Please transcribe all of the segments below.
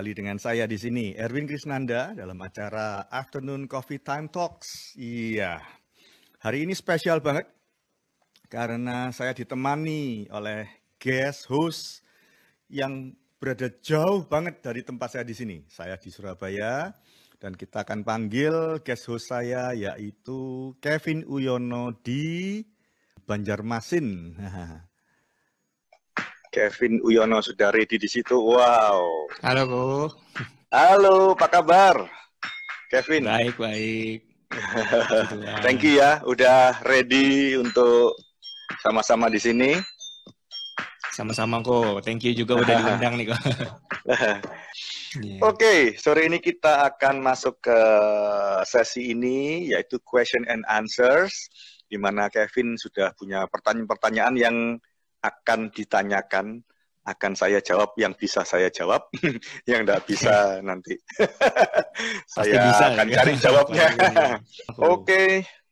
kembali dengan saya di sini, Erwin Krisnanda dalam acara Afternoon Coffee Time Talks. Iya, hari ini spesial banget karena saya ditemani oleh guest host yang berada jauh banget dari tempat saya di sini. Saya di Surabaya dan kita akan panggil guest host saya yaitu Kevin Uyono di Banjarmasin. Kevin Uyono sudah ready di situ. Wow. Halo, Bu. Halo, apa kabar? Kevin. Baik, baik. Thank you ya, udah ready untuk sama-sama di sini. Sama-sama kok. Thank you juga udah diundang nih kok. yeah. Oke, okay, sore ini kita akan masuk ke sesi ini yaitu question and answers di mana Kevin sudah punya pertanyaan-pertanyaan yang akan ditanyakan akan saya jawab yang bisa saya jawab, yang tidak bisa nanti saya bisa, akan ya? cari jawabnya. Oke, okay.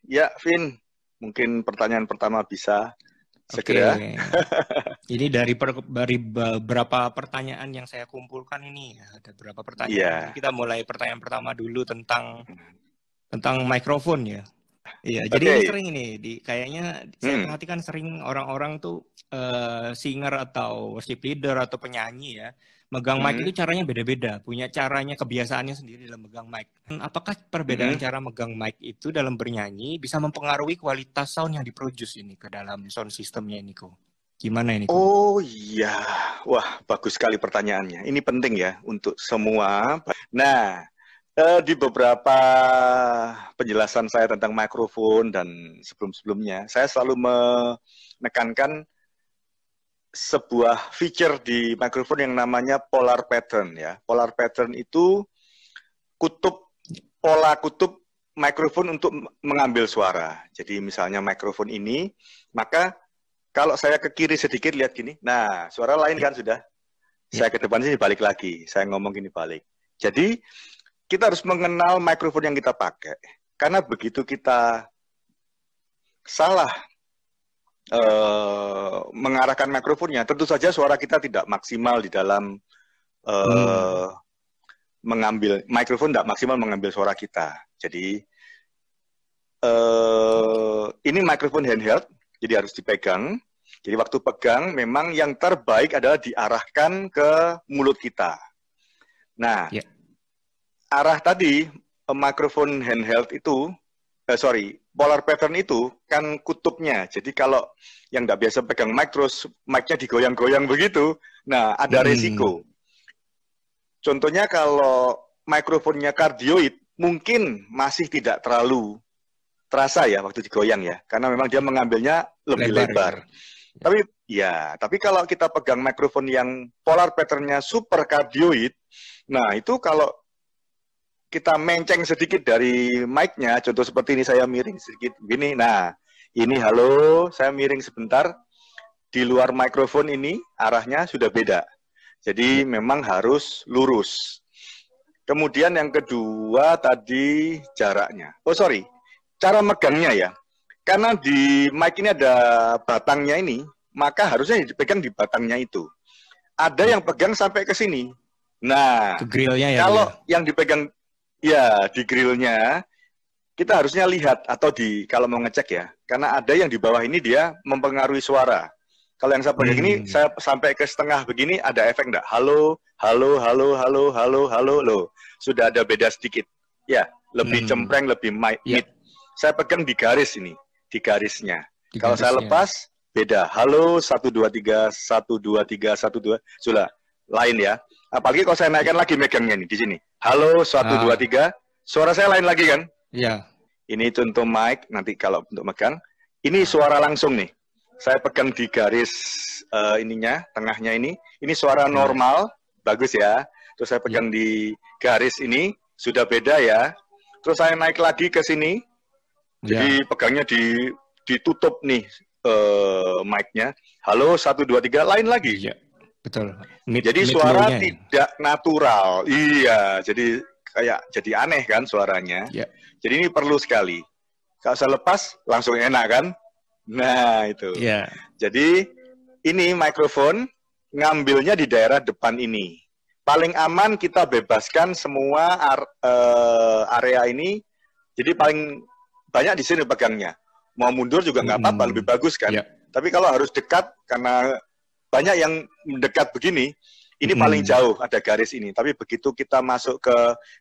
ya Vin, mungkin pertanyaan pertama bisa segera. Okay. Jadi dari, per, dari beberapa pertanyaan yang saya kumpulkan ini ada beberapa pertanyaan. Yeah. Kita mulai pertanyaan pertama dulu tentang tentang mikrofon ya. Iya, okay. jadi ini sering ini di kayaknya hmm. saya perhatikan sering orang-orang tuh uh, singer atau worship leader atau penyanyi ya, megang hmm. mic itu caranya beda-beda, punya caranya kebiasaannya sendiri dalam megang mic. Hmm, apakah perbedaan hmm. cara megang mic itu dalam bernyanyi bisa mempengaruhi kualitas sound yang diproduce ini ke dalam sound sistemnya ini kok? Gimana ini? Ko? Oh iya, wah bagus sekali pertanyaannya. Ini penting ya untuk semua. Nah, Eh, di beberapa penjelasan saya tentang mikrofon dan sebelum-sebelumnya, saya selalu menekankan sebuah feature di mikrofon yang namanya polar pattern ya. Polar pattern itu kutub pola kutub mikrofon untuk mengambil suara. Jadi misalnya mikrofon ini, maka kalau saya ke kiri sedikit lihat gini, nah suara lain kan sudah. Saya ke depan sini balik lagi, saya ngomong gini balik. Jadi kita harus mengenal mikrofon yang kita pakai. Karena begitu kita salah uh, mengarahkan mikrofonnya, tentu saja suara kita tidak maksimal di dalam uh, hmm. mengambil mikrofon tidak maksimal mengambil suara kita. Jadi uh, ini mikrofon handheld, jadi harus dipegang. Jadi waktu pegang memang yang terbaik adalah diarahkan ke mulut kita. Nah, yeah arah tadi eh, mikrofon handheld itu uh, sorry polar pattern itu kan kutubnya jadi kalau yang nggak biasa pegang mic terus micnya digoyang-goyang begitu nah ada hmm. resiko contohnya kalau mikrofonnya kardioid mungkin masih tidak terlalu terasa ya waktu digoyang ya karena memang dia mengambilnya lebih lebar, ya. lebar. Ya. tapi ya tapi kalau kita pegang mikrofon yang polar patternnya super kardioid nah itu kalau kita menceng sedikit dari mic-nya, contoh seperti ini saya miring sedikit gini Nah, ini halo, saya miring sebentar. Di luar mikrofon ini arahnya sudah beda. Jadi hmm. memang harus lurus. Kemudian yang kedua tadi jaraknya. Oh sorry, cara megangnya ya. Karena di mic ini ada batangnya ini, maka harusnya dipegang di batangnya itu. Ada yang pegang sampai ke sini. Nah, grillnya ya. Kalau ya. yang dipegang Ya, di grillnya kita harusnya lihat atau di kalau mau ngecek ya, karena ada yang di bawah ini dia mempengaruhi suara. Kalau yang sampai begini, hmm. ini, saya sampai ke setengah begini ada efek enggak? Halo, halo, halo, halo, halo, halo, lo. Sudah ada beda sedikit. Ya, lebih hmm. cempreng, lebih mid. Yeah. Saya pegang di garis ini, di garisnya. Di Kalau garisnya. saya lepas, beda. Halo, satu dua tiga, satu dua tiga, satu dua, sudah lain ya. Apalagi kalau saya naikkan lagi megangnya nih di sini. Halo, satu, ah. dua, tiga. Suara saya lain lagi kan? Iya. Ini untuk mic, nanti kalau untuk megang. Ini suara langsung nih. Saya pegang di garis uh, ininya, tengahnya ini. Ini suara normal, bagus ya. Terus saya iya. pegang ya. di garis ini, sudah beda ya. Terus saya naik lagi ke sini. Ya. Jadi iya. pegangnya di ditutup nih uh, mic-nya. Halo, satu, dua, tiga, lain lagi. Iya. Betul. Mid, jadi mid suara tidak natural. Iya, jadi kayak jadi aneh kan suaranya. Ya. Jadi ini perlu sekali. Kalau saya lepas langsung enak kan? Nah, itu. Ya. Jadi ini mikrofon ngambilnya di daerah depan ini. Paling aman kita bebaskan semua ar, uh, area ini. Jadi paling banyak di sini pegangnya. Mau mundur juga nggak apa-apa, hmm. lebih bagus kan. Ya. Tapi kalau harus dekat karena banyak yang mendekat begini, ini hmm. paling jauh ada garis ini. Tapi begitu kita masuk ke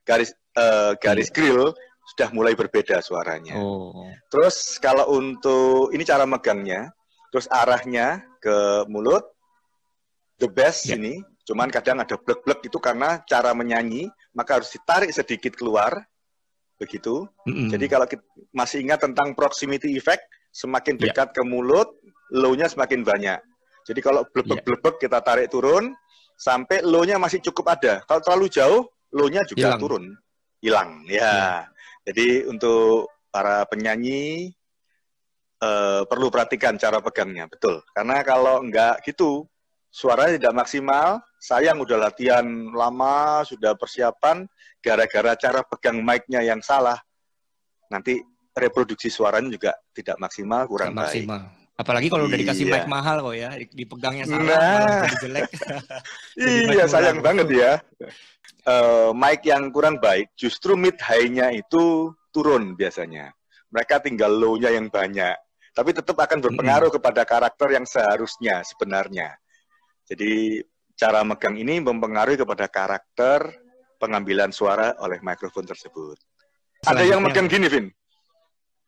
garis uh, garis iya. grill sudah mulai berbeda suaranya. Oh. Terus kalau untuk ini cara megangnya, terus arahnya ke mulut, the best yeah. ini. Cuman kadang ada blek-blek itu karena cara menyanyi, maka harus ditarik sedikit keluar, begitu. -hmm. Jadi kalau kita masih ingat tentang proximity effect, semakin ya. dekat yeah. ke mulut, low-nya semakin banyak. Jadi kalau iya. blebek-blebek kita tarik turun sampai low-nya masih cukup ada. Kalau terlalu jauh, low-nya juga Ilang. turun. Hilang, ya. Iya. Jadi untuk para penyanyi uh, perlu perhatikan cara pegangnya, betul. Karena kalau enggak gitu, suaranya tidak maksimal. Sayang udah latihan lama, sudah persiapan, gara-gara cara pegang mic-nya yang salah, nanti reproduksi suaranya juga tidak maksimal, kurang maksimal. baik. Apalagi kalau udah dikasih iya. mic mahal kok ya, dipegangnya salah, nah. jelek. iya, sayang banget ya. Uh, mic yang kurang baik, justru mid high-nya itu turun biasanya. Mereka tinggal low-nya yang banyak, tapi tetap akan berpengaruh mm -hmm. kepada karakter yang seharusnya sebenarnya. Jadi cara megang ini mempengaruhi kepada karakter pengambilan suara oleh mikrofon tersebut. Ada yang megang gini, Vin.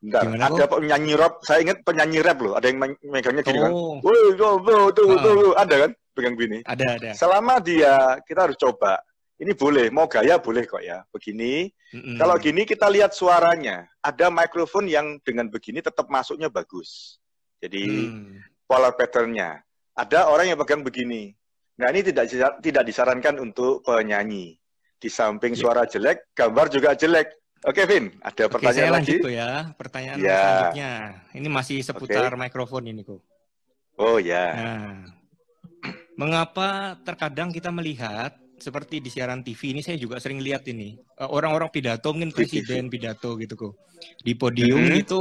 Enggak, Gimana ada kok? penyanyi rap, saya ingat penyanyi rap loh, ada yang megangnya gini kan? oh. kan. Woi, tuh tuh, tuh, oh. tuh, ada kan pegang gini. Ada, ada. Selama dia, kita harus coba. Ini boleh, mau gaya boleh kok ya, begini. Mm -mm. Kalau gini kita lihat suaranya, ada mikrofon yang dengan begini tetap masuknya bagus. Jadi mm. pola patternnya. Ada orang yang pegang begini. Nah ini tidak tidak disarankan untuk penyanyi. Di samping iya. suara jelek, gambar juga jelek Oke, Vin, ada Oke, pertanyaan saya lagi? ya. Pertanyaan ya. selanjutnya. Ini masih seputar Oke. mikrofon ini, kok. Oh ya. Nah, mengapa terkadang kita melihat seperti di siaran TV ini saya juga sering lihat ini e, orang-orang pidato mungkin presiden pidato gitu kok di podium mm -hmm. itu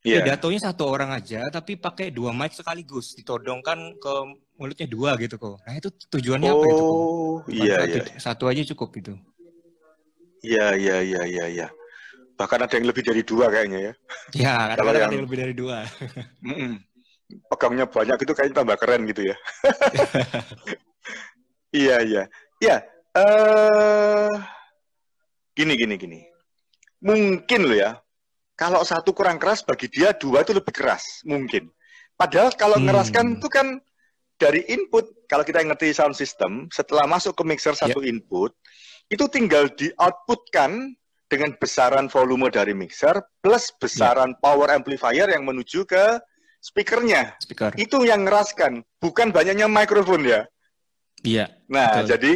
yeah. pidatonya satu orang aja tapi pakai dua mic sekaligus ditodongkan ke mulutnya dua gitu kok. Nah itu tujuannya oh, apa itu? Kok? Oh, iya, iya. Satu aja cukup gitu. Iya, iya, iya, iya, iya. Bahkan ada yang lebih dari dua kayaknya ya. Iya, kalau yang... ada yang lebih dari dua. mm Pegangnya banyak itu kayaknya tambah keren gitu ya. iya, iya. Iya, eh, gini, gini, gini. Mungkin loh ya, kalau satu kurang keras bagi dia dua itu lebih keras mungkin. Padahal kalau hmm. ngeraskan itu kan dari input kalau kita ngerti sound system setelah masuk ke mixer satu yep. Iya. input itu tinggal di-outputkan dengan besaran volume dari mixer plus ya. besaran yeah. power amplifier yang menuju ke speakernya. Speaker. Itu yang ngeraskan, bukan banyaknya mikrofon ya. Iya. nah, betul. jadi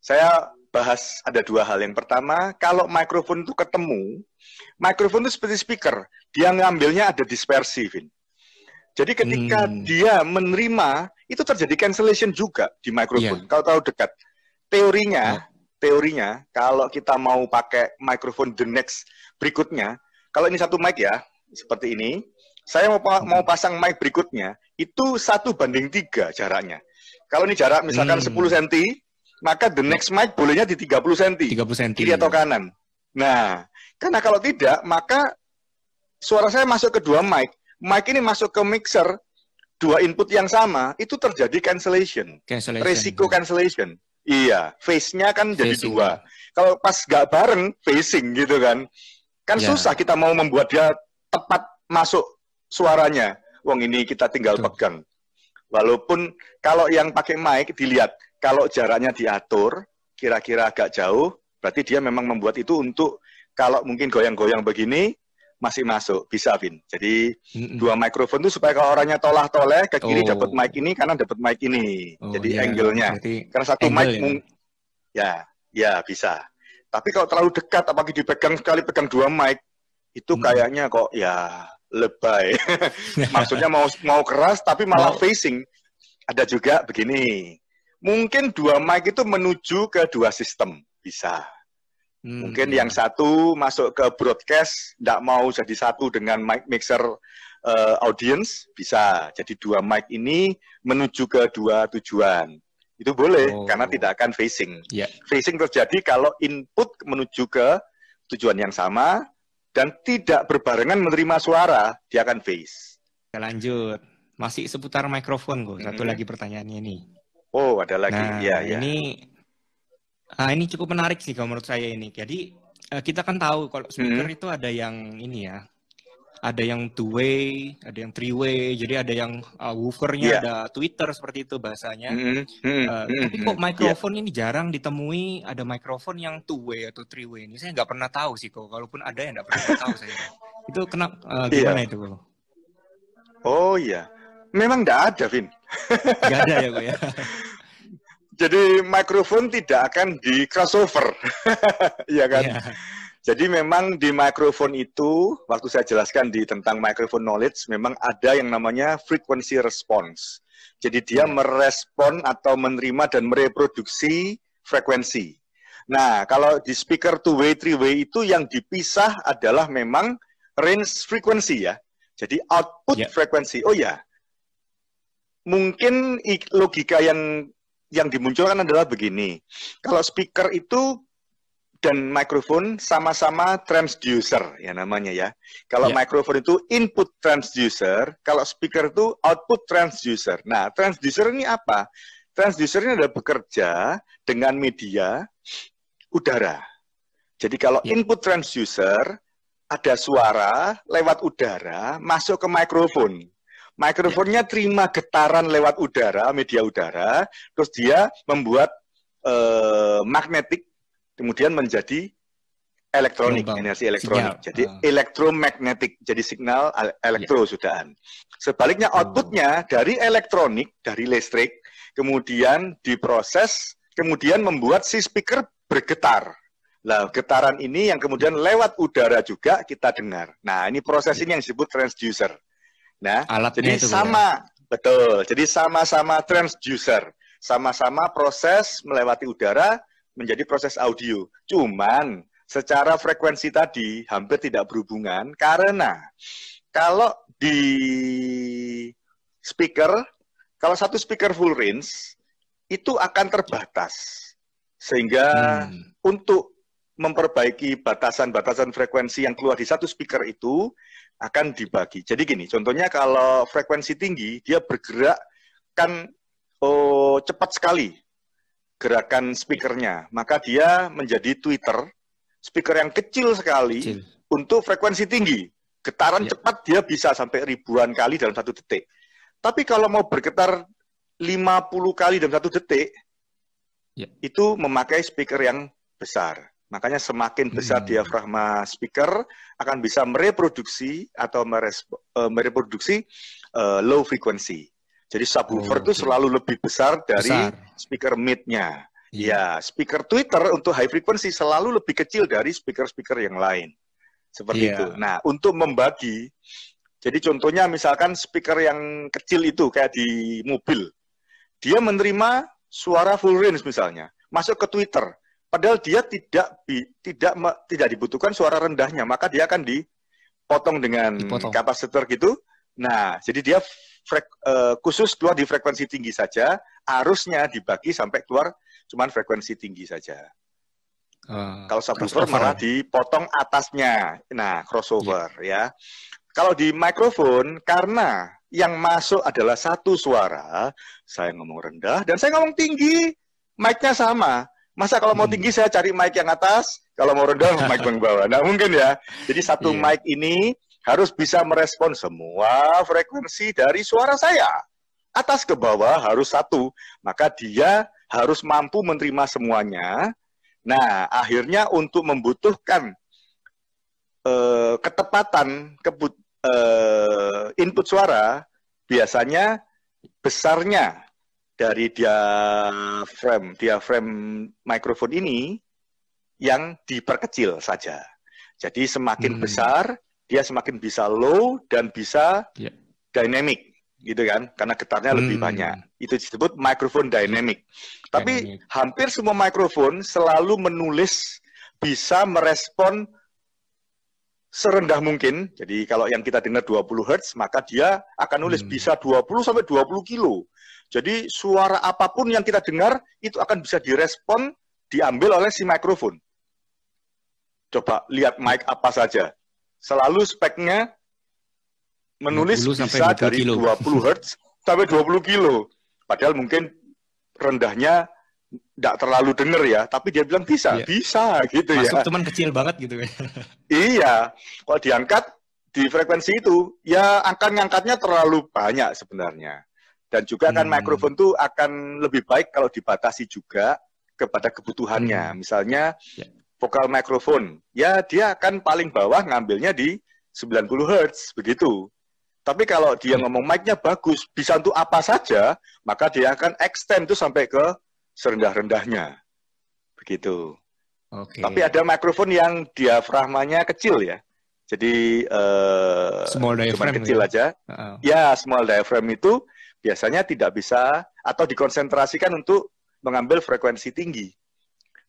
saya bahas ada dua hal. Yang pertama, kalau mikrofon itu ketemu, mikrofon itu seperti speaker, dia ngambilnya ada dispersi, Vin. Jadi ketika hmm. dia menerima, itu terjadi cancellation juga di mikrofon. Yeah. Kalau tahu dekat, teorinya yeah. Oh teorinya kalau kita mau pakai mikrofon the next berikutnya, kalau ini satu mic ya, seperti ini, saya mau hmm. mau pasang mic berikutnya, itu satu banding tiga jaraknya. Kalau ini jarak misalkan hmm. 10 cm, maka the next mic bolehnya di 30 cm. 30 cm. Kiri atau kanan. Nah, karena kalau tidak, maka suara saya masuk ke dua mic. Mic ini masuk ke mixer, dua input yang sama, itu terjadi cancellation. cancellation. Resiko cancellation. Iya, face-nya kan jadi dua. Kalau pas gak bareng, facing gitu kan. Kan yeah. susah kita mau membuat dia tepat masuk suaranya. Wong ini kita tinggal Betul. pegang. Walaupun kalau yang pakai mic dilihat, kalau jaraknya diatur, kira-kira agak jauh, berarti dia memang membuat itu untuk kalau mungkin goyang-goyang begini, masih masuk bisa Vin jadi mm -mm. dua mikrofon itu supaya kalau orangnya tolah toleh ke kiri oh. dapat mic ini kanan dapat mic ini oh, jadi yeah. angle-nya karena satu angle, mic ya? ya ya bisa tapi kalau terlalu dekat apalagi dipegang sekali pegang dua mic itu mm. kayaknya kok ya lebay maksudnya mau mau keras tapi malah oh. facing ada juga begini mungkin dua mic itu menuju ke dua sistem bisa Hmm. Mungkin yang satu masuk ke broadcast, tidak mau jadi satu dengan mic mixer uh, audience, bisa. Jadi dua mic ini menuju ke dua tujuan. Itu boleh, oh. karena tidak akan facing. Yeah. Facing terjadi kalau input menuju ke tujuan yang sama, dan tidak berbarengan menerima suara, dia akan face. Kita lanjut. Masih seputar mikrofon, gue. Satu hmm. lagi pertanyaannya nih. Oh, ada lagi. Nah, ya, ya. Ini Nah, ini cukup menarik sih kalau menurut saya ini. Jadi eh, kita kan tahu kalau speaker hmm. itu ada yang ini ya, ada yang two way, ada yang three way, jadi ada yang uh, woofernya, yeah. ada tweeter seperti itu bahasanya. Mm-hmm. hmm tapi hmm. kok mikrofon yeah. ini jarang ditemui ada mikrofon yang two way atau three way ini saya nggak pernah tahu sih kok, kalaupun ada yang nggak pernah tahu saya. Itu kenapa iya. uh, gimana yeah. itu kok? Oh iya, memang nggak ada, Vin. Nggak ada ya kok ya. jadi mikrofon tidak akan di crossover, ya kan? Yeah. Jadi memang di mikrofon itu, waktu saya jelaskan di tentang mikrofon knowledge, memang ada yang namanya frequency response. Jadi dia iya. merespon atau menerima dan mereproduksi frekuensi. Nah, kalau di speaker two way, three way itu yang dipisah adalah memang range frekuensi ya. Jadi output yeah. frekuensi. Oh ya, mungkin logika yang yang dimunculkan adalah begini. Kalau speaker itu dan mikrofon sama-sama transducer ya namanya ya. Kalau yeah. mikrofon itu input transducer, kalau speaker itu output transducer. Nah, transducer ini apa? Transducer ini adalah bekerja dengan media udara. Jadi kalau yeah. input transducer ada suara lewat udara masuk ke mikrofon. Mikrofonnya terima getaran lewat udara, media udara, terus dia membuat eh, magnetik, kemudian menjadi elektronik, energi elektronik. Sinyal. Jadi uh. elektromagnetik, jadi signal elektro ya. sudahan. Sebaliknya oh. outputnya dari elektronik, dari listrik, kemudian diproses, kemudian membuat si speaker bergetar. Nah, getaran ini yang kemudian lewat udara juga kita dengar. Nah, ini proses ini yang disebut transducer. Nah, Alatnya jadi itu sama, betul. Jadi sama-sama transducer, sama-sama proses melewati udara menjadi proses audio. Cuman secara frekuensi tadi hampir tidak berhubungan karena kalau di speaker, kalau satu speaker full range itu akan terbatas. Sehingga hmm. untuk memperbaiki batasan-batasan frekuensi yang keluar di satu speaker itu akan dibagi. Jadi gini, contohnya kalau frekuensi tinggi dia bergerak kan oh, cepat sekali gerakan speakernya, maka dia menjadi tweeter speaker yang kecil sekali kecil. untuk frekuensi tinggi. Getaran ya. cepat dia bisa sampai ribuan kali dalam satu detik. Tapi kalau mau bergetar 50 kali dalam satu detik, ya. itu memakai speaker yang besar. Makanya semakin besar hmm. diafragma speaker akan bisa mereproduksi atau e, mereproduksi uh, low frequency. Jadi subwoofer oh, itu oh, okay. selalu lebih besar dari besar. speaker mid-nya. Yeah. Ya, speaker tweeter untuk high frequency selalu lebih kecil dari speaker-speaker yang lain. Seperti yeah. itu. Nah, untuk membagi jadi contohnya misalkan speaker yang kecil itu kayak di mobil. Dia menerima suara full range misalnya, masuk ke tweeter. Padahal dia tidak bi, tidak me, tidak dibutuhkan suara rendahnya, maka dia akan dipotong dengan kapasitor gitu. Nah, jadi dia frek, uh, khusus keluar di frekuensi tinggi saja, arusnya dibagi sampai keluar cuman frekuensi tinggi saja. Uh, Kalau subwoofer malah ya. dipotong atasnya. Nah, crossover yeah. ya. Kalau di microphone, karena yang masuk adalah satu suara, saya ngomong rendah dan saya ngomong tinggi, mic-nya sama. Masa kalau mau hmm. tinggi saya cari mic yang atas, kalau mau rendah mic yang bawah. Nah mungkin ya. Jadi satu yeah. mic ini harus bisa merespon semua frekuensi dari suara saya. Atas ke bawah harus satu. Maka dia harus mampu menerima semuanya. Nah akhirnya untuk membutuhkan uh, ketepatan kebut, uh, input suara biasanya besarnya dari diafram diafram mikrofon ini yang diperkecil saja. Jadi semakin hmm. besar dia semakin bisa low dan bisa yeah. dynamic gitu kan karena getarnya hmm. lebih banyak. Itu disebut microphone dynamic. dynamic. Tapi hampir semua mikrofon selalu menulis bisa merespon serendah mungkin. Jadi kalau yang kita dengar 20 Hz, maka dia akan nulis hmm. bisa 20 sampai 20 kilo. Jadi suara apapun yang kita dengar itu akan bisa direspon diambil oleh si mikrofon. Coba lihat mic apa saja. Selalu speknya menulis bisa dari kilo. 20 Hz sampai 20 kilo. Padahal mungkin rendahnya nggak terlalu denger ya, tapi dia bilang bisa, iya. bisa gitu Masuk ya. Masuk cuman kecil banget gitu ya. iya, kalau diangkat di frekuensi itu, ya akan ngangkatnya terlalu banyak sebenarnya. Dan juga kan mikrofon tuh akan lebih baik kalau dibatasi juga kepada kebutuhannya. Hmm. Misalnya yeah. vokal mikrofon, ya dia akan paling bawah ngambilnya di 90 Hz begitu. Tapi kalau dia hmm. ngomong mic-nya bagus, bisa untuk apa saja, maka dia akan extend tuh sampai ke serendah-rendahnya. Begitu. Okay. Tapi ada mikrofon yang diafragmanya kecil ya. Jadi uh, small diaphragm kecil ya? aja. Uh -huh. Ya, small diaphragm itu biasanya tidak bisa atau dikonsentrasikan untuk mengambil frekuensi tinggi.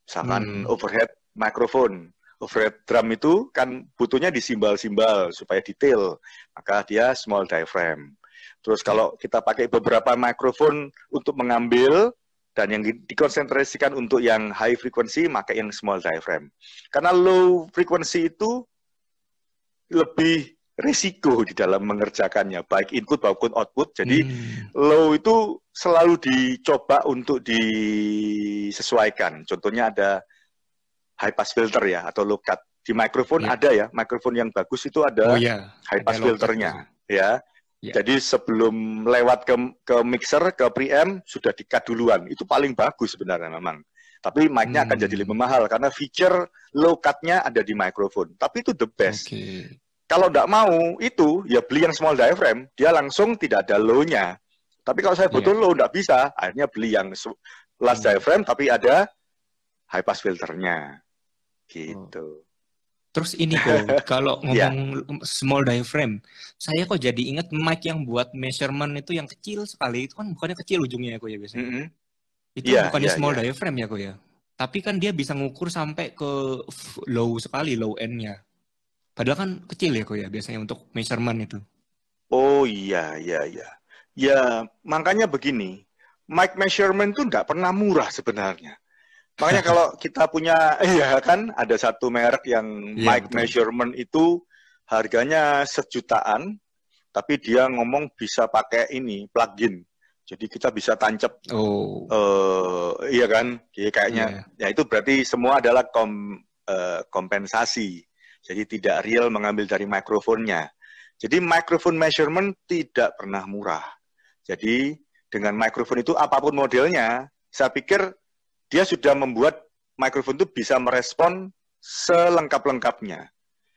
Misalkan hmm. overhead mikrofon, Overhead drum itu kan butuhnya disimbal-simbal supaya detail. Maka dia small diaphragm. Terus kalau kita pakai beberapa mikrofon untuk mengambil dan yang dikonsentrasikan untuk yang high frequency, maka yang small diaphragm. Karena low frequency itu lebih risiko di dalam mengerjakannya, baik input maupun output. Jadi hmm. low itu selalu dicoba untuk disesuaikan. Contohnya ada high pass filter ya, atau low cut. Di microphone yeah. ada ya, microphone yang bagus itu ada oh, yeah. high pass filternya. Ya, Ya. Jadi sebelum lewat ke, ke mixer, ke preamp sudah dikat duluan. Itu paling bagus sebenarnya memang. Tapi mic-nya hmm. akan jadi hmm. lebih mahal karena feature low cut-nya ada di microphone. Tapi itu the best. Okay. Kalau tidak mau itu ya beli yang small diaphragm, dia langsung tidak ada low-nya. Tapi kalau saya butuh yeah. low tidak bisa, akhirnya beli yang last hmm. diaphragm tapi ada high pass filternya. Oh. Gitu. Oh. Terus ini kok kalau iya. ngomong yeah. small diaphragm, saya kok jadi ingat mic yang buat measurement itu yang kecil sekali itu kan bukannya kecil ujungnya ya kok ya biasanya. Mm -hmm. Itu yeah, bukannya yeah, small yeah. diaphragm ya kok ya. Tapi kan dia bisa ngukur sampai ke low sekali low end-nya. Padahal kan kecil ya kok ya biasanya untuk measurement itu. Oh iya iya iya. Ya makanya begini, mic measurement itu nggak pernah murah sebenarnya. Makanya kalau kita punya, ya kan, ada satu merek yang yeah, mic betul. measurement itu harganya sejutaan, tapi dia ngomong bisa pakai ini plugin. Jadi kita bisa tancap. Oh. Uh, iya kan, Jadi kayaknya. Yeah. Iya. Ya itu berarti semua adalah kom, uh, kompensasi. Jadi tidak real mengambil dari mikrofonnya. Jadi microphone measurement tidak pernah murah. Jadi dengan microphone itu apapun modelnya, saya pikir dia sudah membuat microphone itu bisa merespon selengkap-lengkapnya.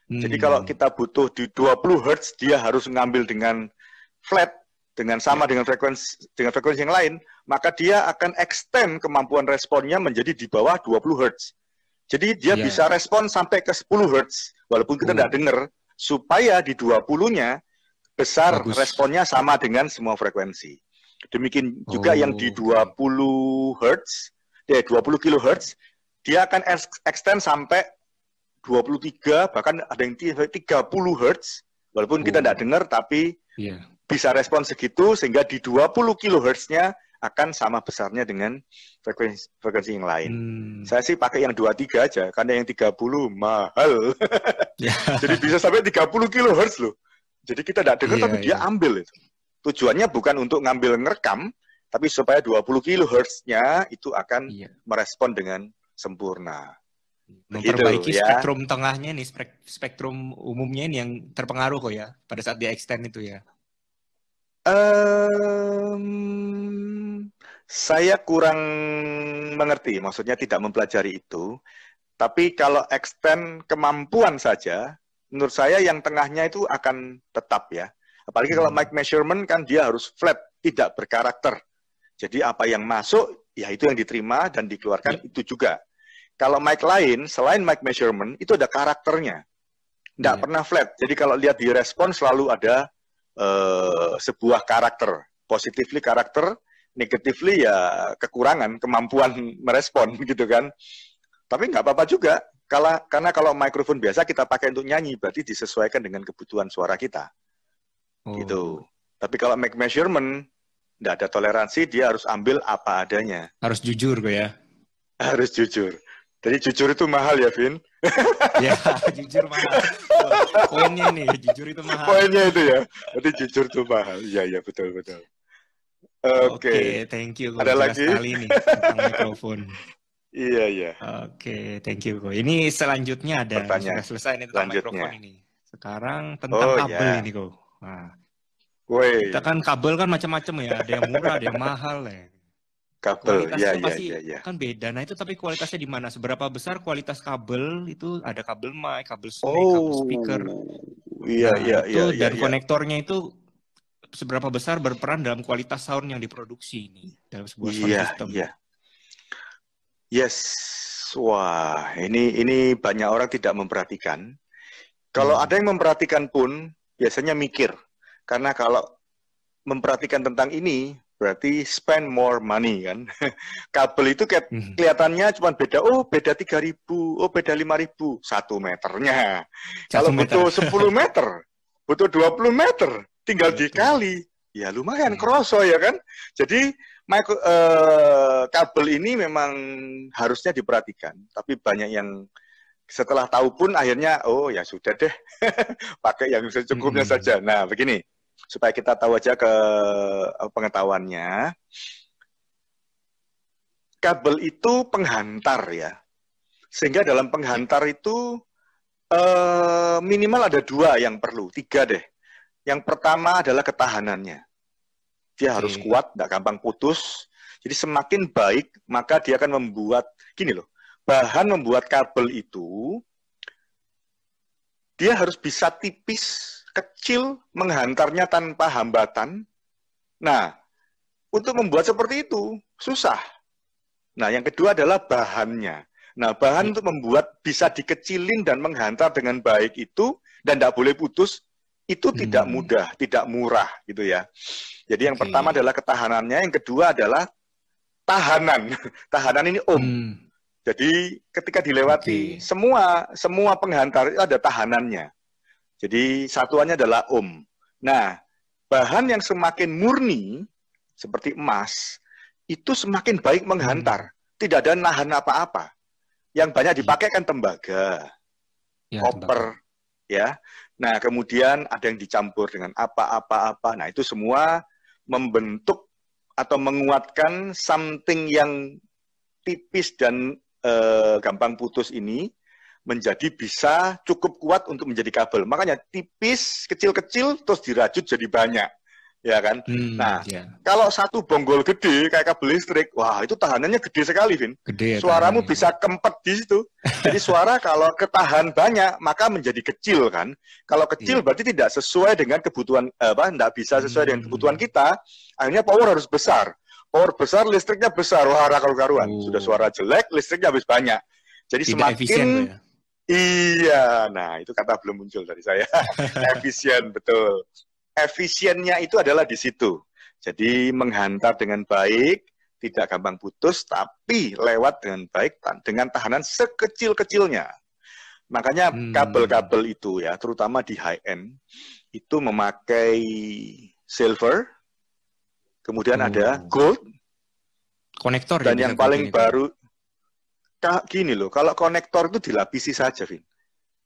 Hmm. Jadi kalau kita butuh di 20 Hz, dia harus ngambil dengan flat, dengan sama ya. dengan frekuensi dengan frekuensi yang lain, maka dia akan extend kemampuan responnya menjadi di bawah 20 Hz. Jadi dia ya. bisa respon sampai ke 10 Hz, walaupun kita tidak oh. dengar, supaya di 20-nya besar Bagus. responnya sama dengan semua frekuensi. Demikian juga oh. yang di 20 Hz, dua 20 kHz, dia akan extend sampai 23 bahkan ada yang 30 Hz walaupun oh. kita tidak dengar tapi yeah. bisa respon segitu sehingga di 20 kHz-nya akan sama besarnya dengan frekuensi, frekuensi yang lain. Hmm. Saya sih pakai yang 23 aja karena yang 30 mahal. yeah. Jadi bisa sampai 30 kHz loh. Jadi kita tidak dengar yeah, tapi yeah. dia iya. ambil itu. Tujuannya bukan untuk ngambil ngerekam, tapi supaya 20 kHz-nya itu akan iya. merespon dengan sempurna. Memperbaiki Begitu, ya. spektrum ya. tengahnya nih, spektrum umumnya ini yang terpengaruh kok ya pada saat dia extend itu ya. Um, saya kurang mengerti, maksudnya tidak mempelajari itu. Tapi kalau extend kemampuan saja, menurut saya yang tengahnya itu akan tetap ya. Apalagi kalau hmm. mic measurement kan dia harus flat, tidak berkarakter. Jadi apa yang masuk, ya itu yang diterima dan dikeluarkan ya. itu juga. Kalau mic lain, selain mic measurement, itu ada karakternya. Nggak ya. pernah flat. Jadi kalau lihat di respon selalu ada uh, sebuah karakter. Positively karakter, negatively ya kekurangan, kemampuan merespon gitu kan. Tapi nggak apa-apa juga. Kala, karena kalau mikrofon biasa kita pakai untuk nyanyi, berarti disesuaikan dengan kebutuhan suara kita. Gitu. Oh. Gitu. Tapi kalau mic measurement, tidak ada toleransi, dia harus ambil apa adanya. Harus jujur, gue ya. Harus jujur. Jadi jujur itu mahal ya, Vin? ya, jujur mahal. Poinnya nih, jujur itu mahal. Poinnya itu ya. Jadi jujur itu mahal. Iya, iya, betul, betul. Oke, okay. okay, thank you. Ada lagi kali tentang mikrofon. Iya, iya. Oke, okay, thank you. Kok. Ini selanjutnya ada Pertanyaan. sudah selesai ini tentang Lanjutnya. mikrofon ini. Sekarang tentang oh, kabel yeah. ini, kok. Nah, Woi. Kita kan kabel kan macam-macam ya, ada yang murah, ada yang mahal ya. Kabel, ya, ya, ya, ya. Kan beda. Nah itu tapi kualitasnya di mana? Seberapa besar kualitas kabel itu? Ada kabel mic, kabel oh, kabel speaker. Iya, nah, iya, iya, iya. Dan ya, konektornya itu seberapa besar berperan dalam kualitas sound yang diproduksi ini dalam sebuah sound ya, system. Iya. Yes. Wah, ini ini banyak orang tidak memperhatikan. Kalau hmm. ada yang memperhatikan pun biasanya mikir. Karena kalau memperhatikan tentang ini, berarti spend more money kan. Kabel itu ke hmm. kelihatannya cuma beda, oh beda 3000, oh beda 5000, satu meternya. kalau butuh 10 meter, butuh 20 meter, tinggal iya, dikali. Ya lumayan hmm. kroso ya kan. Jadi micro, uh, kabel ini memang harusnya diperhatikan, tapi banyak yang setelah tahu pun akhirnya oh ya sudah deh pakai yang secukupnya hmm. saja. Nah, begini supaya kita tahu aja ke eh, pengetahuannya. Kabel itu penghantar ya. Sehingga dalam penghantar itu eh, minimal ada dua yang perlu, tiga deh. Yang pertama adalah ketahanannya. Dia harus hmm. kuat, nggak gampang putus. Jadi semakin baik, maka dia akan membuat, gini loh, bahan membuat kabel itu, dia harus bisa tipis kecil menghantarnya tanpa hambatan. Nah, untuk membuat seperti itu susah. Nah, yang kedua adalah bahannya. Nah, bahan hmm. untuk membuat bisa dikecilin dan menghantar dengan baik itu dan tidak boleh putus itu hmm. tidak mudah, tidak murah gitu ya. Jadi yang okay. pertama adalah ketahanannya, yang kedua adalah tahanan. Tahanan ini om. Hmm. Jadi ketika dilewati okay. semua semua penghantar itu ada tahanannya. Jadi satuannya adalah ohm. Nah, bahan yang semakin murni seperti emas itu semakin baik menghantar, hmm. tidak ada nahan apa-apa. Yang banyak iya. dipakai kan tembaga, ya, koper, tembaga. ya. Nah, kemudian ada yang dicampur dengan apa-apa-apa. Nah, itu semua membentuk atau menguatkan something yang tipis dan uh, gampang putus ini menjadi bisa cukup kuat untuk menjadi kabel. Makanya tipis, kecil-kecil, terus dirajut jadi banyak. Ya kan? Hmm, nah, yeah. kalau satu bonggol gede kayak kabel listrik, wah itu tahanannya gede sekali, Vin. Gede ya, Suaramu bisa kempet di situ. Jadi suara kalau ketahan banyak, maka menjadi kecil kan. Kalau kecil yeah. berarti tidak sesuai dengan kebutuhan apa? Tidak bisa sesuai hmm. dengan kebutuhan hmm. kita. Akhirnya power harus besar. Power besar, listriknya besar. Wah, karu-karuan. Uh. Oh. Sudah suara jelek, listriknya habis banyak. Jadi tidak semakin efisien, Iya, nah itu kata belum muncul dari saya. Efisien, betul. Efisiennya itu adalah di situ. Jadi menghantar dengan baik, tidak gampang putus, tapi lewat dengan baik dengan tahanan sekecil-kecilnya. Makanya hmm. kabel-kabel hmm. itu ya, terutama di high end, itu memakai silver, kemudian hmm. ada gold, konektor ya, dan yang paling baru baru kak gini loh, kalau konektor itu dilapisi saja, Vin.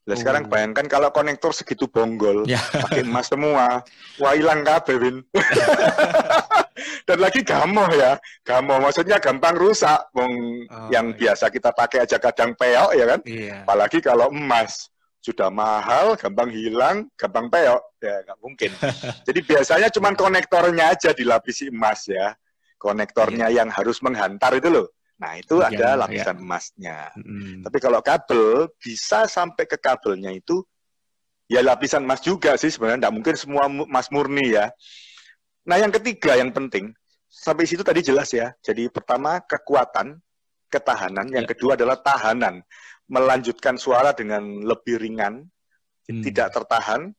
Nah, sekarang oh. bayangkan kalau konektor segitu bonggol, ya. pakai emas semua, wah hilang kabeh, Vin. Dan lagi gamoh ya, gamoh maksudnya gampang rusak, Bung, oh, yang iya. biasa kita pakai aja kadang peok ya kan. Iya. Apalagi kalau emas sudah mahal, gampang hilang, gampang peok, ya nggak mungkin. Jadi biasanya cuman konektornya aja dilapisi emas ya, konektornya iya. yang harus menghantar itu loh Nah, itu iya, ada iya. lapisan ya. emasnya. Hmm. Tapi kalau kabel bisa sampai ke kabelnya itu ya lapisan emas juga sih sebenarnya tidak mungkin semua emas murni ya. Nah, yang ketiga yang penting sampai situ tadi jelas ya. Jadi pertama kekuatan, ketahanan, yang ya. kedua adalah tahanan. Melanjutkan suara dengan lebih ringan, hmm. tidak tertahan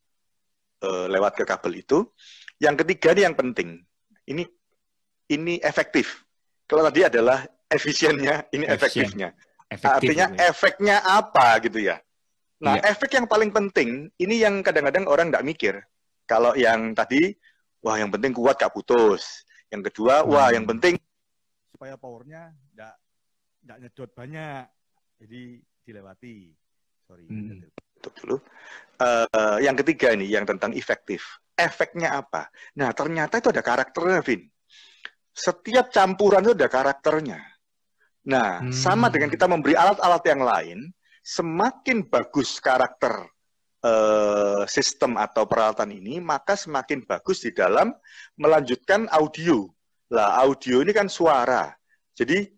uh, lewat ke kabel itu. Yang ketiga ini yang penting. Ini ini efektif. Kalau tadi adalah efisiennya, ini Efisien. efektifnya. Efektif, Artinya gitu ya. efeknya apa gitu ya. Nah, ya. efek yang paling penting ini yang kadang-kadang orang nggak mikir. Kalau yang tadi, wah yang penting kuat gak putus. Yang kedua, hmm. wah yang penting supaya powernya nggak nggak nyedot banyak, jadi dilewati. Sorry. Hmm. Gitu. dulu. Uh, yang ketiga ini, yang tentang efektif. Efeknya apa? Nah, ternyata itu ada karakternya, Vin. Setiap campuran itu ada karakternya Nah, hmm. sama dengan hmm. kita memberi alat-alat yang lain, semakin bagus karakter uh, sistem atau peralatan ini, maka semakin bagus di dalam melanjutkan audio. Lah, audio ini kan suara. Jadi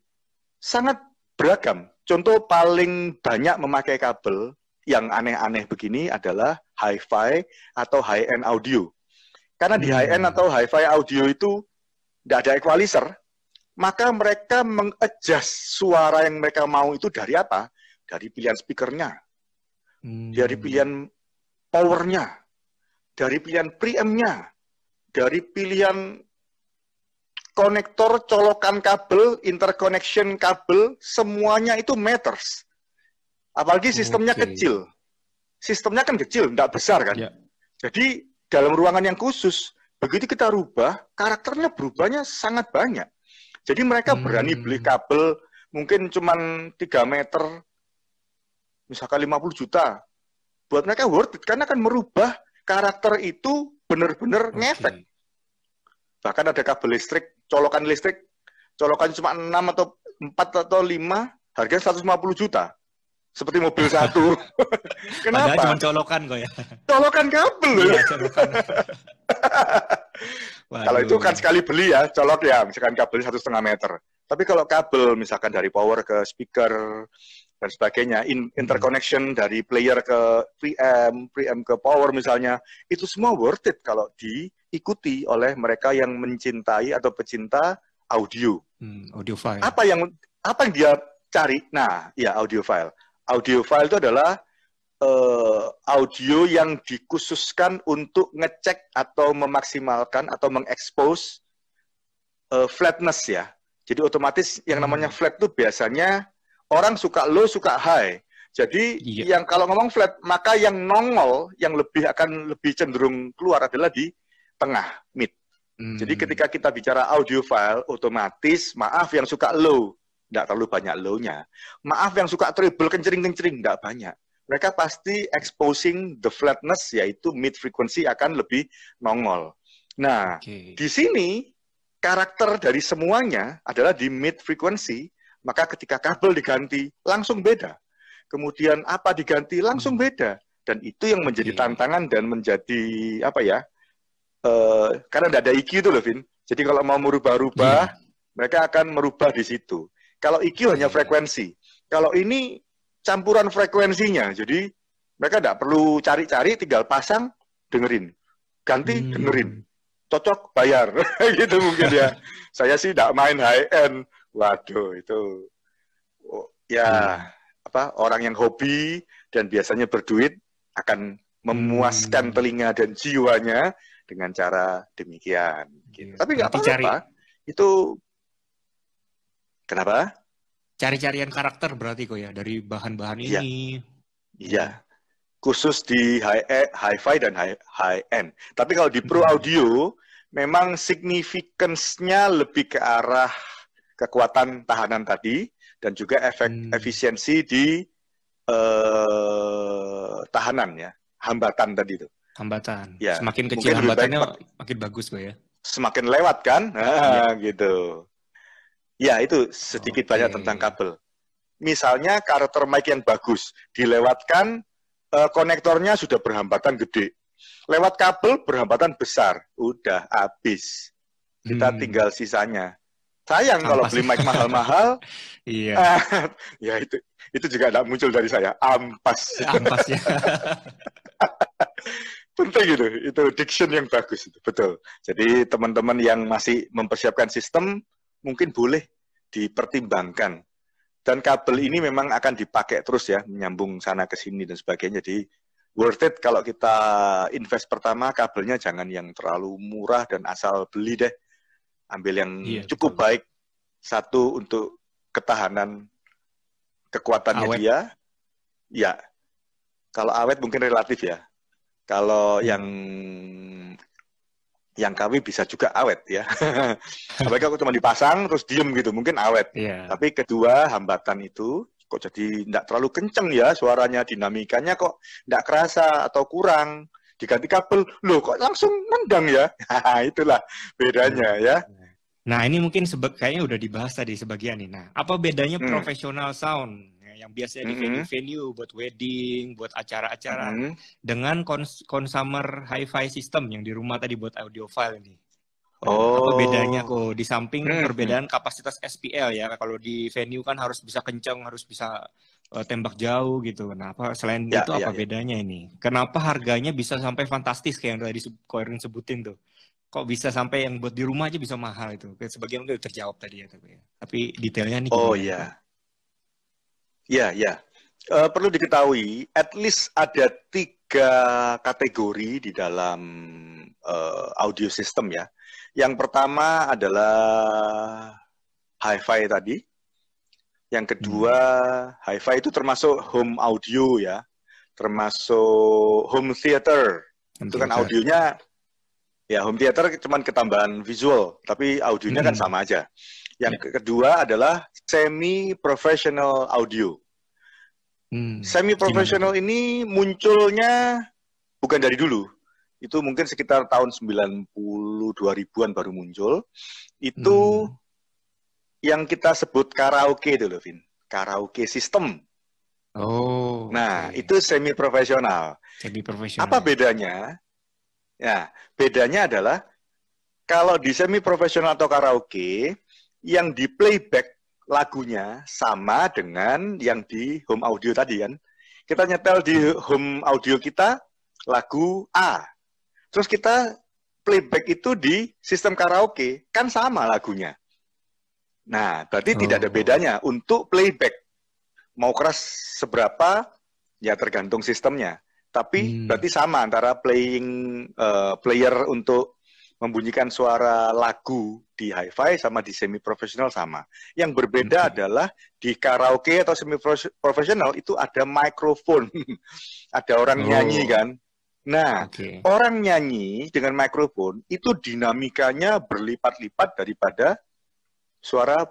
sangat beragam. Contoh paling banyak memakai kabel yang aneh-aneh begini adalah hi-fi atau high-end audio. Karena di hmm. high-end atau hi-fi audio itu tidak ada equalizer, maka mereka mengejas suara yang mereka mau itu dari apa? Dari pilihan speakernya, hmm. dari pilihan powernya, dari pilihan preampnya, dari pilihan konektor, colokan kabel, interconnection kabel, semuanya itu matters. Apalagi sistemnya okay. kecil. Sistemnya kan kecil, tidak besar kan. Yeah. Jadi dalam ruangan yang khusus, begitu kita rubah, karakternya berubahnya sangat banyak jadi mereka hmm. berani beli kabel mungkin cuma 3 meter misalkan 50 juta. Buat mereka worth it karena akan merubah karakter itu benar-benar okay. ngefek. Bahkan ada kabel listrik, colokan listrik, colokan cuma 6 atau 4 atau 5, harganya 150 juta seperti mobil satu. Kenapa? Padahal cuma colokan kok ya. Colokan kabel. Iya, colokan. Kalau itu kan sekali beli ya, colok ya, misalkan kabel satu setengah meter. Tapi kalau kabel misalkan dari power ke speaker dan sebagainya, in hmm. interconnection dari player ke preamp, preamp ke power misalnya, itu semua worth it kalau diikuti oleh mereka yang mencintai atau pecinta audio. Hmm, audio file. Apa yang apa yang dia cari? Nah, ya audio file. Audio file itu adalah uh, audio yang dikhususkan untuk ngecek atau memaksimalkan atau mengekspos uh, flatness ya. Jadi otomatis yang hmm. namanya flat itu biasanya orang suka low, suka high. Jadi iya. yang kalau ngomong flat, maka yang nongol yang lebih akan lebih cenderung keluar adalah di tengah mid. Hmm. Jadi ketika kita bicara audio file, otomatis maaf yang suka low, tidak terlalu banyak low-nya. Maaf yang suka treble kencering-kencering, tidak banyak mereka pasti exposing the flatness yaitu mid frequency akan lebih nongol. Nah, okay. di sini karakter dari semuanya adalah di mid frequency, maka ketika kabel diganti langsung beda. Kemudian apa diganti langsung hmm. beda dan itu yang menjadi okay. Iya. tantangan dan menjadi apa ya? Uh, karena tidak ada IQ itu loh, Vin. Jadi kalau mau merubah-rubah, yeah. mereka akan merubah di situ. Kalau IQ hanya iya. frekuensi. Kalau ini campuran frekuensinya. Jadi mereka tidak perlu cari-cari, tinggal pasang, dengerin. Ganti, hmm. dengerin. Cocok, bayar. gitu mungkin ya. Saya sih tidak main high-end. Waduh, itu oh, ya hmm. apa orang yang hobi dan biasanya berduit akan memuaskan hmm. telinga dan jiwanya dengan cara demikian. Gitu. Yes, iya. Tapi nggak apa-apa. Itu kenapa? cari-carian karakter berarti kok ya dari bahan-bahan iya. ini. Iya. Khusus di high e, hi-fi dan high, high end. Tapi kalau di Pro hmm. Audio memang signifikansnya lebih ke arah kekuatan tahanan tadi dan juga efek hmm. efisiensi di uh, tahanan ya, hambatan tadi itu. Hambatan. Ya. Semakin kecil Mungkin hambatannya baik, makin bagus kok ya. Semakin lewat kan? Nah, ya. gitu. Ya, itu sedikit okay. banyak tentang kabel. Misalnya karakter mic yang bagus, dilewatkan uh, konektornya sudah berhambatan gede. Lewat kabel berhambatan besar, udah habis. Kita hmm. tinggal sisanya. Sayang Apa kalau beli mic mahal-mahal. iya. Uh, ya itu itu juga tidak muncul dari saya. Ampas. Ampas ya. penting itu, itu diction yang bagus itu betul. Jadi teman-teman yang masih mempersiapkan sistem mungkin boleh dipertimbangkan. Dan kabel ini memang akan dipakai terus ya, menyambung sana ke sini dan sebagainya. Jadi worth it kalau kita invest pertama kabelnya jangan yang terlalu murah dan asal beli deh. Ambil yang iya, cukup betul. baik. Satu untuk ketahanan kekuatannya awet. dia. Ya. Kalau awet mungkin relatif ya. Kalau hmm. yang yang kami bisa juga awet ya. Tapi aku cuma dipasang terus diem gitu mungkin awet. Yeah. Tapi kedua hambatan itu kok jadi tidak terlalu kenceng ya suaranya dinamikanya kok tidak kerasa atau kurang diganti kabel loh kok langsung nendang ya itulah bedanya iya. ya nah ini mungkin sebe- kayaknya udah dibahas tadi sebagian nih nah apa bedanya hmm. profesional sound yang biasanya di mm-hmm. venue-venue buat wedding, buat acara-acara mm -hmm. dengan cons consumer hi-fi system yang di rumah tadi buat audio file ini. Oh. Apa bedanya kok? Di samping hmm. perbedaan kapasitas SPL ya. Kalau di venue kan harus bisa kencang, harus bisa uh, tembak jauh gitu. Nah, apa selain ya, itu ya, apa ya. bedanya ini? Kenapa harganya bisa sampai fantastis kayak yang tadi Koirin sebutin tuh? Kok bisa sampai yang buat di rumah aja bisa mahal itu? Sebagian udah terjawab tadi ya tapi ya. detailnya nih. Oh iya. Ya, ya. Uh, perlu diketahui, at least ada tiga kategori di dalam uh, audio system ya. Yang pertama adalah hi-fi tadi. Yang kedua, hmm. hi-fi itu termasuk home audio ya. Termasuk home theater. Home itu kan audionya, ya home theater cuma ketambahan visual. Tapi audionya kan hmm. kan sama aja. Yang yeah. kedua adalah semi professional audio. Hmm, semi professional ini munculnya bukan dari dulu. Itu mungkin sekitar tahun 90 2000-an baru muncul. Itu hmm. yang kita sebut karaoke itu loh, Vin. Karaoke sistem. Oh. Nah, okay. itu semi profesional. Semi profesional. Apa bedanya? Ya, bedanya adalah kalau di semi profesional atau karaoke yang di playback lagunya sama dengan yang di home audio tadi kan. Kita nyetel di home audio kita lagu A. Terus kita playback itu di sistem karaoke, kan sama lagunya. Nah, berarti oh. tidak ada oh. bedanya untuk playback. Mau keras seberapa ya tergantung sistemnya. Tapi hmm. berarti sama antara playing uh, player untuk membunyikan suara lagu di hi-fi sama di semi profesional sama. Yang berbeda okay. Hmm. adalah di karaoke atau semi profesional itu ada mikrofon. ada orang oh. nyanyi kan. Nah, okay. orang nyanyi dengan mikrofon itu dinamikanya berlipat-lipat daripada suara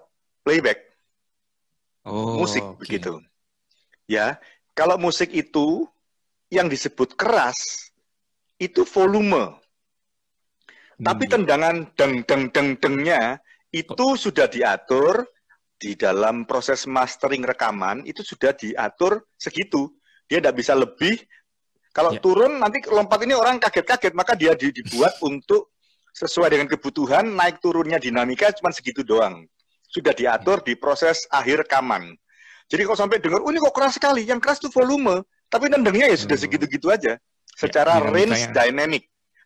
playback. Oh, musik okay. begitu. Ya, kalau musik itu yang disebut keras itu volume tapi hmm. tendangan deng deng deng dengnya itu sudah diatur di dalam proses mastering rekaman itu sudah diatur segitu. Dia tidak bisa lebih. Kalau ya. turun nanti lompat ini orang kaget-kaget maka dia dibuat untuk sesuai dengan kebutuhan naik turunnya dinamika cuma segitu doang. Sudah diatur di proses akhir rekaman. Jadi kalau sampai dengar, oh ini kok keras sekali, yang keras itu volume, tapi nendengnya ya sudah hmm. segitu-gitu aja. Ya, Secara ya, range dynamic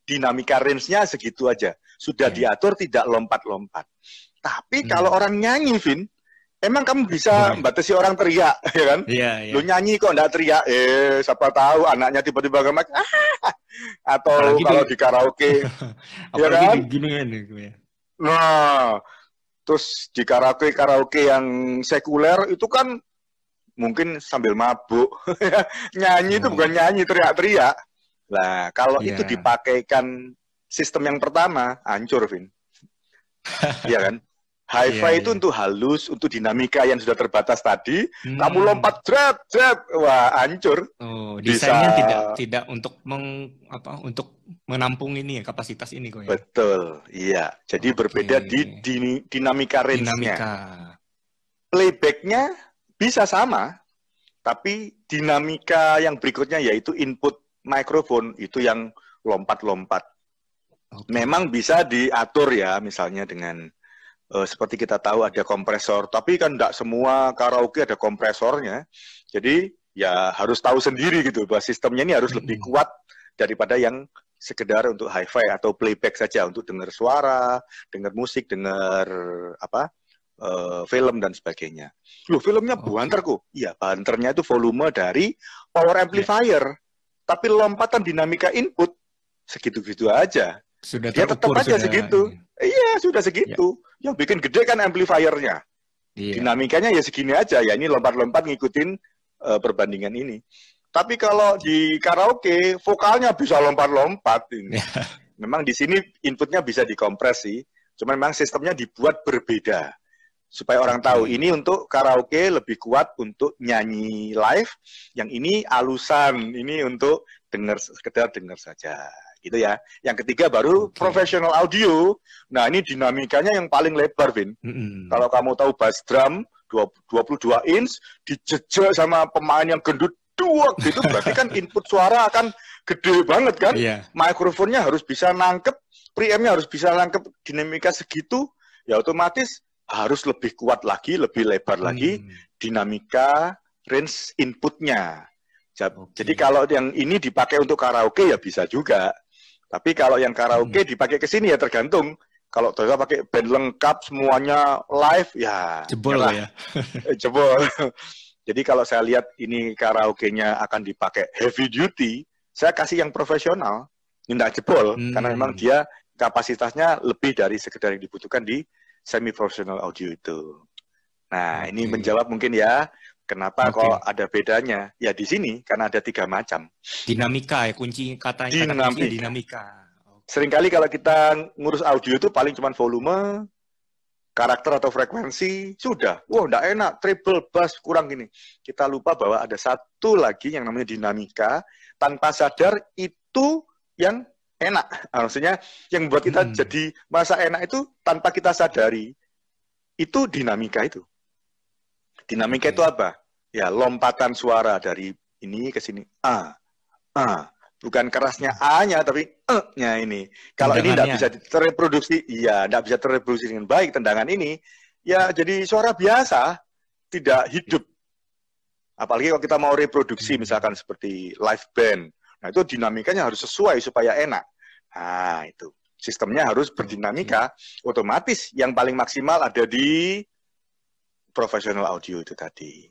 dinamika range-nya segitu aja. Sudah yeah. diatur tidak lompat-lompat. Tapi hmm. kalau orang nyanyi, Vin, emang kamu bisa hmm. Iya. batasi orang teriak, ya kan? Yeah, yeah. Lu nyanyi kok enggak teriak? Eh, siapa tahu anaknya tiba-tiba gemak. Ah! Atau Apalagi kalau di, kan- di karaoke. Iya kan? ya kan? Gini ya. Nah, terus di karaoke karaoke yang sekuler itu kan mungkin sambil mabuk ya, nyanyi hmm. itu bukan nyanyi teriak-teriak Nah, kalau yeah. itu dipakaikan sistem yang pertama, hancur, Vin. Iya kan? Hi-Fi yeah, itu yeah. untuk halus, untuk dinamika yang sudah terbatas tadi. Hmm. Kamu lompat drap drap, wah hancur. Oh, desainnya Bisa... tidak tidak untuk meng, apa untuk menampung ini ya kapasitas ini kok ya. Betul, iya. Jadi okay. berbeda di, di dinamika range-nya. Dinamika. playback bisa sama, tapi dinamika yang berikutnya yaitu input mikrofon itu yang lompat-lompat. Okay. Memang bisa diatur ya, misalnya dengan uh, seperti kita tahu ada kompresor, tapi kan tidak semua karaoke ada kompresornya. Jadi ya harus tahu sendiri gitu bahwa sistemnya ini harus lebih hmm. kuat daripada yang sekedar untuk hi-fi atau playback saja untuk dengar suara, dengar musik, dengar apa uh, film dan sebagainya. Loh filmnya okay. banter kok? Iya banternya itu volume dari power ya. amplifier. Yeah tapi lompatan dinamika input segitu-gitu aja. Sudah dia ya tetap aja sudah, segitu. Iya, sudah segitu. Ya. Yang bikin gede kan amplifiernya. Iya. Dinamikanya ya segini aja. Ya ini lompat-lompat ngikutin uh, perbandingan ini. Tapi kalau di karaoke vokalnya bisa lompat-lompat ini. Ya. Memang di sini inputnya bisa dikompresi, sih. Cuman memang sistemnya dibuat berbeda supaya orang tahu ini untuk karaoke lebih kuat untuk nyanyi live yang ini alusan ini untuk dengar sekedar dengar saja gitu ya yang ketiga baru okay. professional audio nah ini dinamikanya yang paling lebar Vin mm -hmm. kalau kamu tahu bass drum 22 inch dijejek sama pemain yang gendut dua gitu berarti kan input suara akan gede banget kan yeah. mikrofonnya harus bisa nangkep preampnya harus bisa nangkep dinamika segitu ya otomatis harus lebih kuat lagi, lebih lebar hmm. lagi dinamika range inputnya. Jadi kalau yang ini dipakai untuk karaoke ya bisa juga. Tapi kalau yang karaoke hmm. dipakai ke sini ya tergantung. Kalau Toyota pakai band lengkap semuanya live ya jebol ya. Eh, jebol. Jadi kalau saya lihat ini karaoke-nya akan dipakai heavy duty, saya kasih yang profesional, tidak jebol hmm. karena memang dia kapasitasnya lebih dari sekedar yang dibutuhkan di semi profesional audio itu. Nah, okay. ini menjawab mungkin ya, kenapa okay. kok ada bedanya? Ya di sini karena ada tiga macam. Dinamika ya kunci katanya dinamika. Kata kunci ya, dinamika. Okay. Seringkali kalau kita ngurus audio itu paling cuma volume, karakter atau frekuensi sudah. Wah, enggak enak, triple bass kurang gini. Kita lupa bahwa ada satu lagi yang namanya dinamika, tanpa sadar itu yang enak. Nah, maksudnya yang membuat kita hmm. jadi masa enak itu tanpa kita sadari itu dinamika itu. Dinamika okay. itu apa? Ya lompatan suara dari ini ke sini a a bukan kerasnya a-nya tapi e-nya ini. Kalau ini tidak bisa terreproduksi, iya tidak bisa terreproduksi dengan baik tendangan ini, ya jadi suara biasa tidak hidup. Apalagi kalau kita mau reproduksi hmm. misalkan seperti live band Nah, itu dinamikanya harus sesuai supaya enak. Nah, itu. Sistemnya harus berdinamika, otomatis yang paling maksimal ada di profesional audio itu tadi.